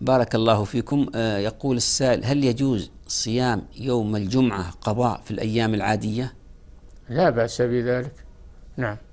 بارك الله فيكم آه، يقول السائل هل يجوز صيام يوم الجمعة قضاء في الأيام العادية؟ لا بأس بذلك نعم